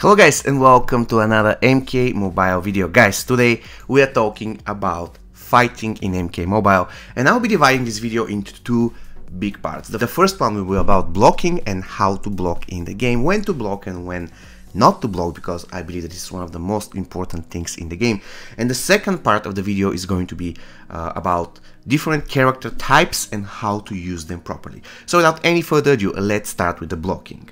Hello guys and welcome to another MK Mobile video. Guys, today we are talking about fighting in MK Mobile and I'll be dividing this video into two big parts. The first one will be about blocking and how to block in the game, when to block and when not to block because I believe that this is one of the most important things in the game. And the second part of the video is going to be uh, about different character types and how to use them properly. So without any further ado, let's start with the blocking.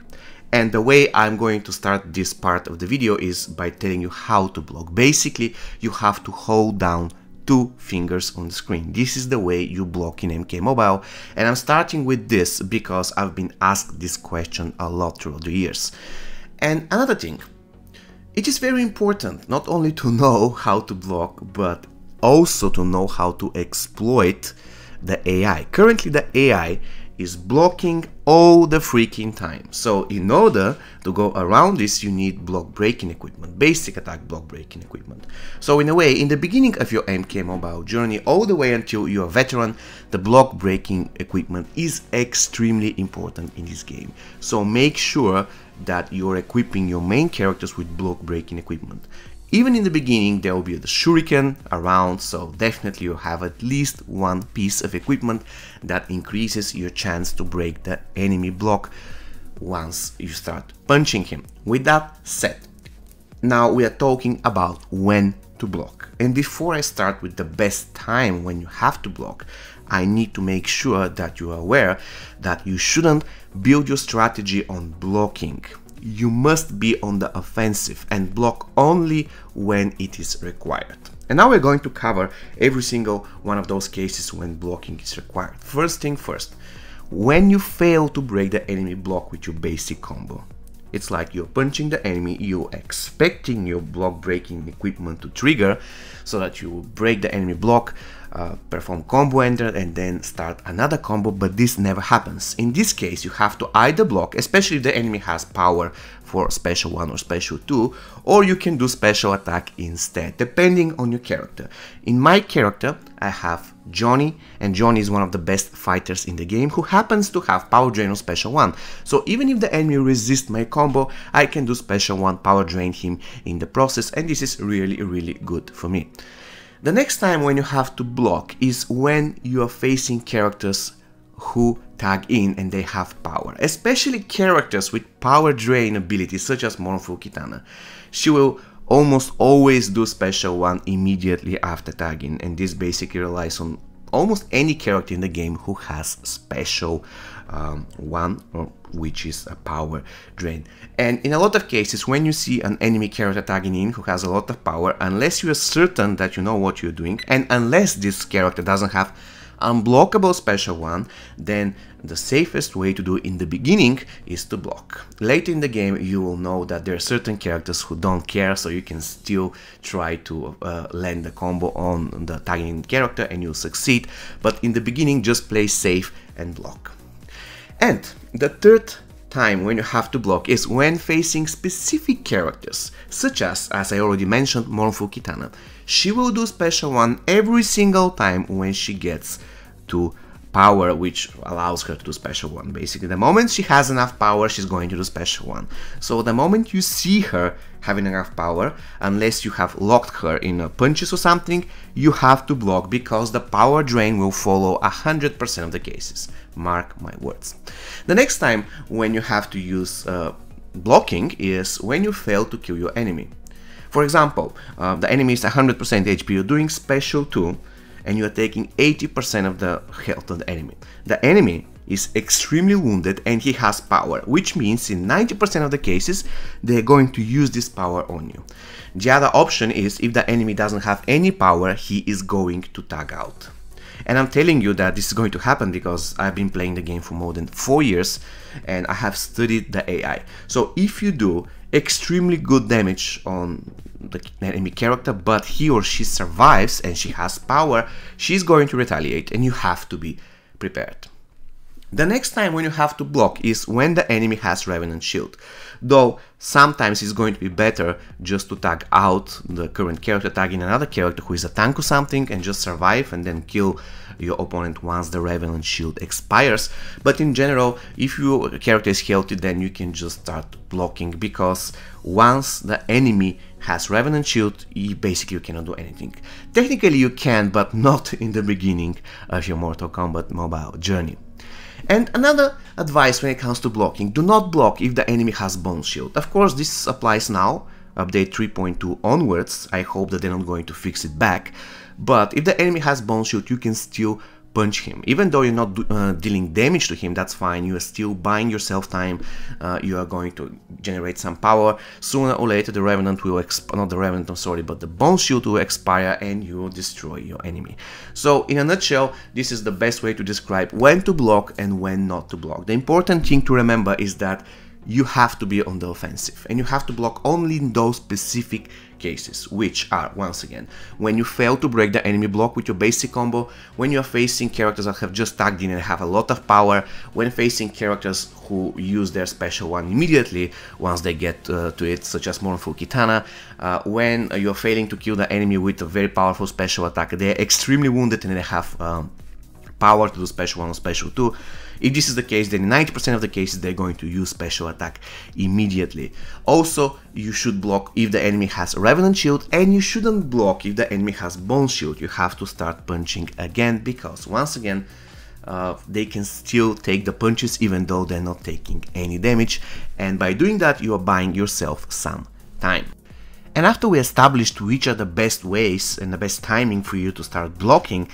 And the way I'm going to start this part of the video is by telling you how to block. Basically, you have to hold down two fingers on the screen. This is the way you block in MK Mobile and I'm starting with this because I've been asked this question a lot throughout the years. And another thing, it is very important not only to know how to block but also to know how to exploit the AI. Currently the AI is blocking all the freaking time. So in order to go around this, you need block breaking equipment, basic attack block breaking equipment. So in a way, in the beginning of your MK Mobile journey, all the way until you're a veteran, the block breaking equipment is extremely important in this game. So make sure that you're equipping your main characters with block breaking equipment. Even in the beginning there will be the shuriken around, so definitely you have at least one piece of equipment that increases your chance to break the enemy block once you start punching him. With that said, now we are talking about when to block. And before I start with the best time when you have to block, I need to make sure that you are aware that you shouldn't build your strategy on blocking you must be on the offensive and block only when it is required. And now we're going to cover every single one of those cases when blocking is required. First thing first, when you fail to break the enemy block with your basic combo. It's like you're punching the enemy, you're expecting your block breaking equipment to trigger so that you break the enemy block uh, perform combo ender and then start another combo, but this never happens. In this case, you have to either block, especially if the enemy has power for special 1 or special 2, or you can do special attack instead, depending on your character. In my character, I have Johnny, and Johnny is one of the best fighters in the game who happens to have Power Drain on Special 1. So even if the enemy resists my combo, I can do Special 1 Power Drain him in the process, and this is really, really good for me. The next time when you have to block is when you are facing characters who tag in and they have power, especially characters with power drain abilities such as Mournful Kitana. She will almost always do special one immediately after tagging and this basically relies on almost any character in the game who has special um, one oh, which is a power drain. And in a lot of cases, when you see an enemy character tagging in who has a lot of power, unless you are certain that you know what you're doing, and unless this character doesn't have unblockable special one, then the safest way to do in the beginning is to block. Later in the game you will know that there are certain characters who don't care so you can still try to uh, land the combo on the tagging character and you'll succeed but in the beginning just play safe and block. And the third time when you have to block is when facing specific characters, such as, as I already mentioned, Mournful Kitana. She will do special one every single time when she gets to power which allows her to do special one basically the moment she has enough power she's going to do special one so the moment you see her having enough power unless you have locked her in punches or something you have to block because the power drain will follow 100% of the cases mark my words the next time when you have to use uh, blocking is when you fail to kill your enemy for example uh, the enemy is 100% HP you're doing special 2 and you are taking 80% of the health of the enemy. The enemy is extremely wounded and he has power, which means in 90% of the cases they're going to use this power on you. The other option is if the enemy doesn't have any power, he is going to tag out. And I'm telling you that this is going to happen because I've been playing the game for more than 4 years and I have studied the AI. So if you do, extremely good damage on the enemy character, but he or she survives and she has power, she's going to retaliate and you have to be prepared. The next time when you have to block is when the enemy has Revenant Shield, though sometimes it's going to be better just to tag out the current character, tagging another character who is a tank or something and just survive and then kill your opponent once the revenant Shield expires. But in general, if your character is healthy, then you can just start blocking, because once the enemy has Revenant Shield, you basically cannot do anything. Technically you can, but not in the beginning of your Mortal Kombat mobile journey. And another advice when it comes to blocking, do not block if the enemy has Bone Shield. Of course this applies now, update 3.2 onwards, I hope that they're not going to fix it back, but if the enemy has bone shield you can still punch him. Even though you're not uh, dealing damage to him, that's fine, you are still buying yourself time, uh, you are going to generate some power. Sooner or later the Revenant will not the Revenant, I'm sorry, but the Bone Shield will expire and you will destroy your enemy. So in a nutshell, this is the best way to describe when to block and when not to block. The important thing to remember is that you have to be on the offensive and you have to block only in those specific cases, which are, once again, when you fail to break the enemy block with your basic combo, when you are facing characters that have just tagged in and have a lot of power, when facing characters who use their special one immediately once they get uh, to it, such as Mournful Kitana, uh, when you're failing to kill the enemy with a very powerful special attack, they're extremely wounded and they have um, power to do special 1 or special 2, if this is the case, then 90% of the cases they're going to use special attack immediately. Also, you should block if the enemy has Revenant Shield and you shouldn't block if the enemy has Bone Shield. You have to start punching again because once again, uh, they can still take the punches even though they're not taking any damage and by doing that you are buying yourself some time. And after we established which are the best ways and the best timing for you to start blocking,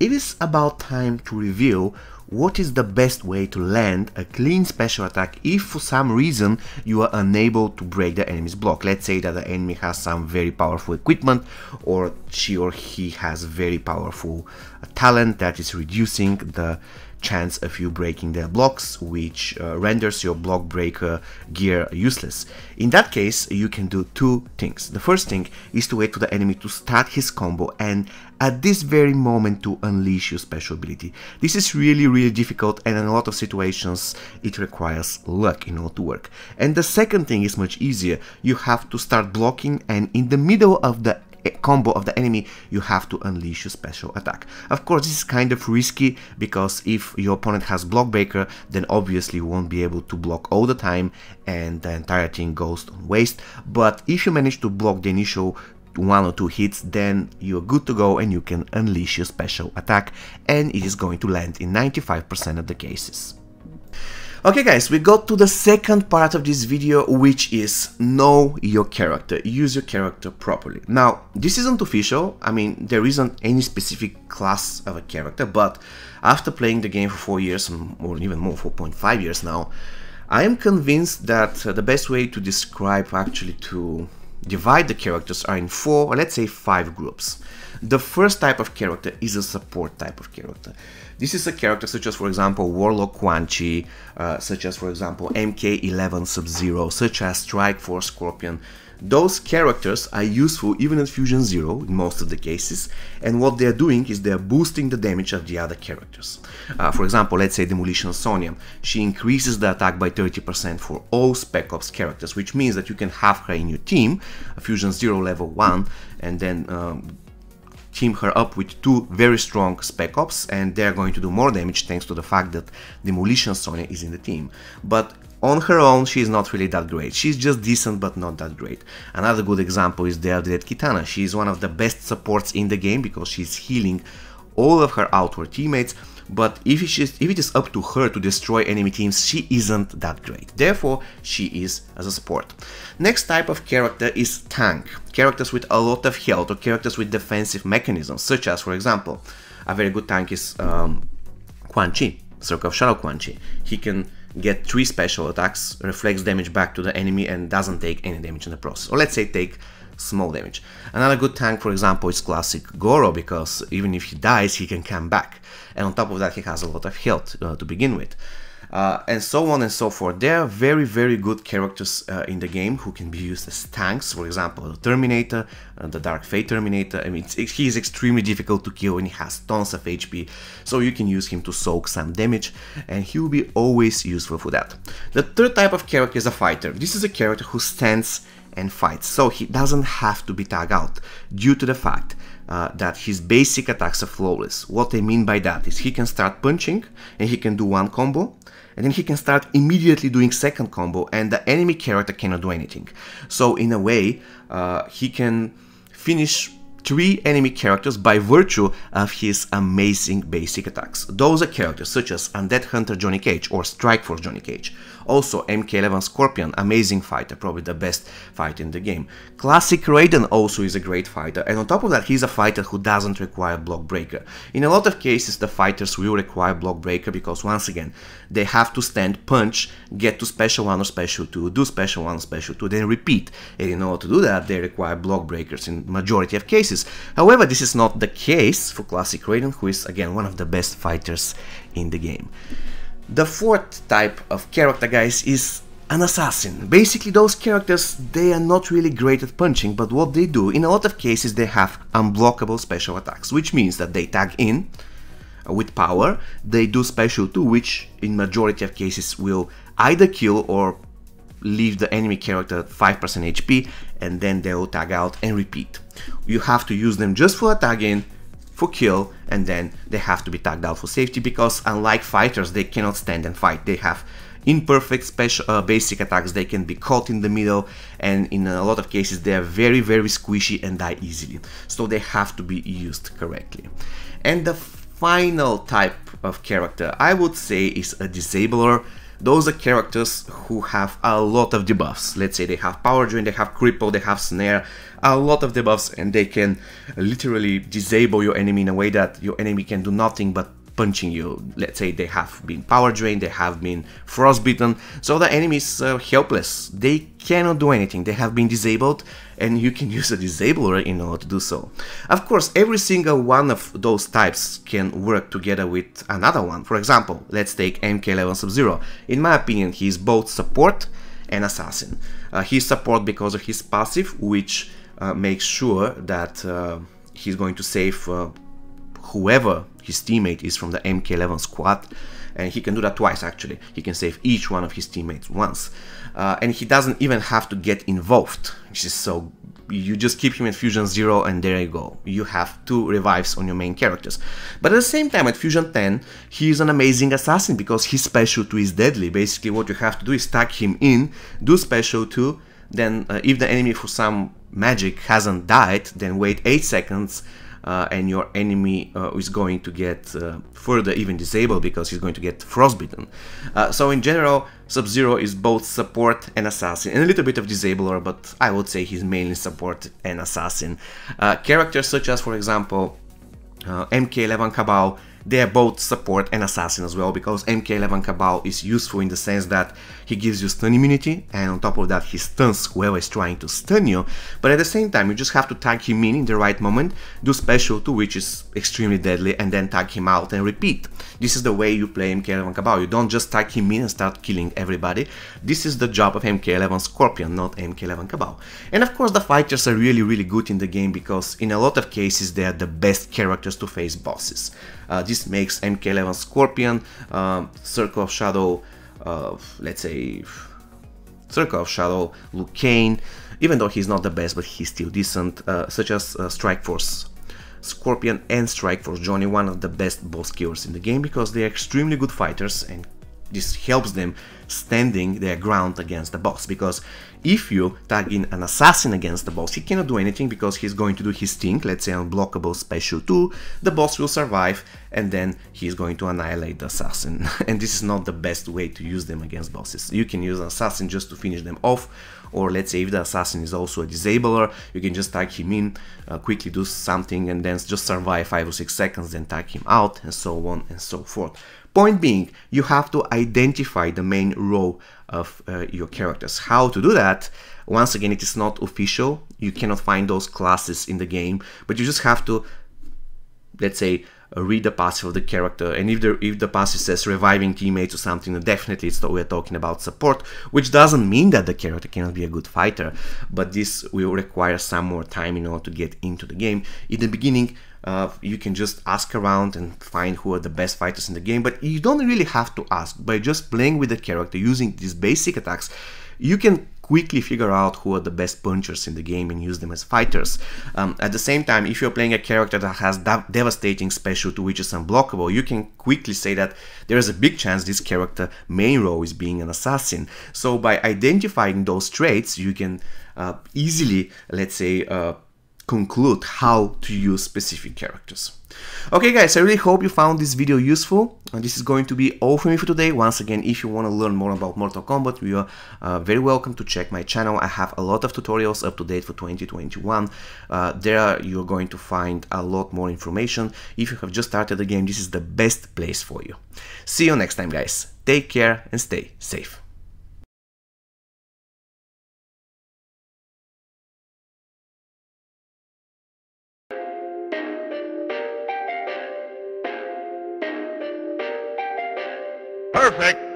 it is about time to reveal what is the best way to land a clean special attack if for some reason you are unable to break the enemy's block? Let's say that the enemy has some very powerful equipment or she or he has very powerful uh, talent that is reducing the chance of you breaking their blocks, which uh, renders your block breaker gear useless. In that case, you can do two things. The first thing is to wait for the enemy to start his combo and at this very moment to unleash your special ability. This is really really difficult and in a lot of situations it requires luck in order to work. And the second thing is much easier. You have to start blocking and in the middle of the combo of the enemy, you have to unleash a special attack. Of course, this is kind of risky because if your opponent has block breaker, then obviously you won't be able to block all the time and the entire thing goes on waste. But if you manage to block the initial one or two hits, then you're good to go and you can unleash your special attack and it is going to land in 95% of the cases. Okay guys, we go to the second part of this video, which is know your character, use your character properly. Now, this isn't official, I mean, there isn't any specific class of a character, but after playing the game for 4 years, or even more, 4.5 years now, I am convinced that uh, the best way to describe actually to divide the characters are in four, or let's say five groups. The first type of character is a support type of character. This is a character such as, for example, Warlock Quan Chi, uh, such as, for example, MK11 Sub-Zero, such as Strike Force Scorpion, those characters are useful even at Fusion Zero in most of the cases, and what they're doing is they're boosting the damage of the other characters. Uh, for example, let's say Demolition Sonya. she increases the attack by 30% for all Spec Ops characters, which means that you can have her in your team, Fusion Zero level 1, and then um, team her up with two very strong spec ops and they're going to do more damage thanks to the fact that demolition sonya is in the team but on her own, she's not really that great. She's just decent, but not that great. Another good example is the Deodred Kitana. She is one of the best supports in the game because she's healing all of her outward teammates, but if, just, if it is up to her to destroy enemy teams, she isn't that great. Therefore, she is as a support. Next type of character is tank. Characters with a lot of health or characters with defensive mechanisms, such as, for example, a very good tank is um, Quan Chi, Circle of Shadow Quan Chi. He can get 3 special attacks, reflects damage back to the enemy and doesn't take any damage in the process. Or let's say take small damage. Another good tank for example is classic Goro because even if he dies he can come back and on top of that he has a lot of health uh, to begin with uh, and so on and so forth. There are very, very good characters uh, in the game who can be used as tanks, for example, the Terminator, uh, the Dark Fate Terminator. I mean, he is extremely difficult to kill and he has tons of HP, so you can use him to soak some damage, and he will be always useful for that. The third type of character is a fighter. This is a character who stands and fights, so he doesn't have to be tagged out due to the fact uh, that his basic attacks are flawless. What I mean by that is he can start punching and he can do one combo and then he can start immediately doing second combo and the enemy character cannot do anything. So in a way, uh, he can finish three enemy characters by virtue of his amazing basic attacks. Those are characters such as Undead Hunter Johnny Cage or Strike Force Johnny Cage also MK11 Scorpion, amazing fighter, probably the best fight in the game. Classic Raiden also is a great fighter and on top of that he's a fighter who doesn't require block breaker. In a lot of cases the fighters will require block breaker because once again they have to stand, punch, get to special 1 or special 2, do special 1 or special 2, then repeat. And in order to do that they require block breakers in majority of cases. However, this is not the case for Classic Raiden who is again one of the best fighters in the game. The fourth type of character, guys, is an assassin. Basically, those characters, they are not really great at punching, but what they do, in a lot of cases, they have unblockable special attacks, which means that they tag in with power, they do special too, which in majority of cases will either kill or leave the enemy character 5% HP and then they'll tag out and repeat. You have to use them just for tagging for kill and then they have to be tagged out for safety because unlike fighters they cannot stand and fight they have imperfect special uh, basic attacks they can be caught in the middle and in a lot of cases they are very very squishy and die easily so they have to be used correctly and the final type of character I would say is a disabler those are characters who have a lot of debuffs. Let's say they have Power Drain, they have Cripple, they have Snare, a lot of debuffs and they can literally disable your enemy in a way that your enemy can do nothing but punching you. Let's say they have been power drained, they have been frostbitten, so the enemy is uh, helpless. They cannot do anything, they have been disabled and you can use a disabler in order to do so. Of course, every single one of those types can work together with another one. For example, let's take MK11 Sub-Zero. In my opinion, he is both support and assassin. Uh, he's support because of his passive, which uh, makes sure that uh, he's going to save uh, whoever his teammate is from the MK11 squad and he can do that twice actually. He can save each one of his teammates once. Uh, and he doesn't even have to get involved, which is so... You just keep him at Fusion 0 and there you go. You have two revives on your main characters. But at the same time, at Fusion 10, he is an amazing assassin because his special 2 is deadly. Basically what you have to do is tag him in, do special 2, then uh, if the enemy for some magic hasn't died, then wait 8 seconds, uh, and your enemy uh, is going to get uh, further even disabled because he's going to get frostbitten. Uh, so in general, Sub-Zero is both support and assassin, and a little bit of disabler, but I would say he's mainly support and assassin. Uh, characters such as, for example, MK11 Cabal they are both support and assassin as well, because MK11 Cabal is useful in the sense that he gives you stun immunity, and on top of that he stuns whoever is trying to stun you, but at the same time you just have to tag him in in the right moment, do special to which is extremely deadly, and then tag him out and repeat. This is the way you play MK11 Cabal, you don't just tag him in and start killing everybody, this is the job of MK11 Scorpion, not MK11 Cabal. And of course the fighters are really really good in the game because in a lot of cases they are the best characters to face bosses. Uh, this makes MK11 Scorpion, uh, Circle of Shadow, uh, let's say Circle of Shadow, Lucane, even though he's not the best, but he's still decent, uh, such as uh, Strike Force. Scorpion and Strike Force Johnny, one of the best boss killers in the game because they are extremely good fighters and this helps them standing their ground against the boss because if you tag in an assassin against the boss, he cannot do anything because he's going to do his thing, let's say unblockable special 2, the boss will survive and then he's going to annihilate the assassin. and this is not the best way to use them against bosses. You can use an assassin just to finish them off or let's say if the assassin is also a disabler, you can just tag him in, uh, quickly do something and then just survive 5 or 6 seconds, then tag him out and so on and so forth. Point being, you have to identify the main role of uh, your characters. How to do that? Once again, it is not official. You cannot find those classes in the game, but you just have to, let's say, uh, read the passive of the character. And if the if the passive says reviving teammates or something, definitely it's we're talking about support, which doesn't mean that the character cannot be a good fighter, but this will require some more time in order to get into the game. In the beginning, uh, you can just ask around and find who are the best fighters in the game but you don't really have to ask by just playing with the character using these basic attacks you can quickly figure out who are the best punchers in the game and use them as fighters. Um, at the same time, if you're playing a character that has devastating special to which is unblockable, you can quickly say that there is a big chance this character main role is being an assassin. So by identifying those traits, you can uh, easily, let's say, uh, conclude how to use specific characters. Okay guys, I really hope you found this video useful. And uh, this is going to be all from me for today. Once again, if you want to learn more about Mortal Kombat, you are uh, very welcome to check my channel. I have a lot of tutorials up to date for 2021. Uh, there you're going to find a lot more information. If you have just started the game, this is the best place for you. See you next time guys. Take care and stay safe. Perfect.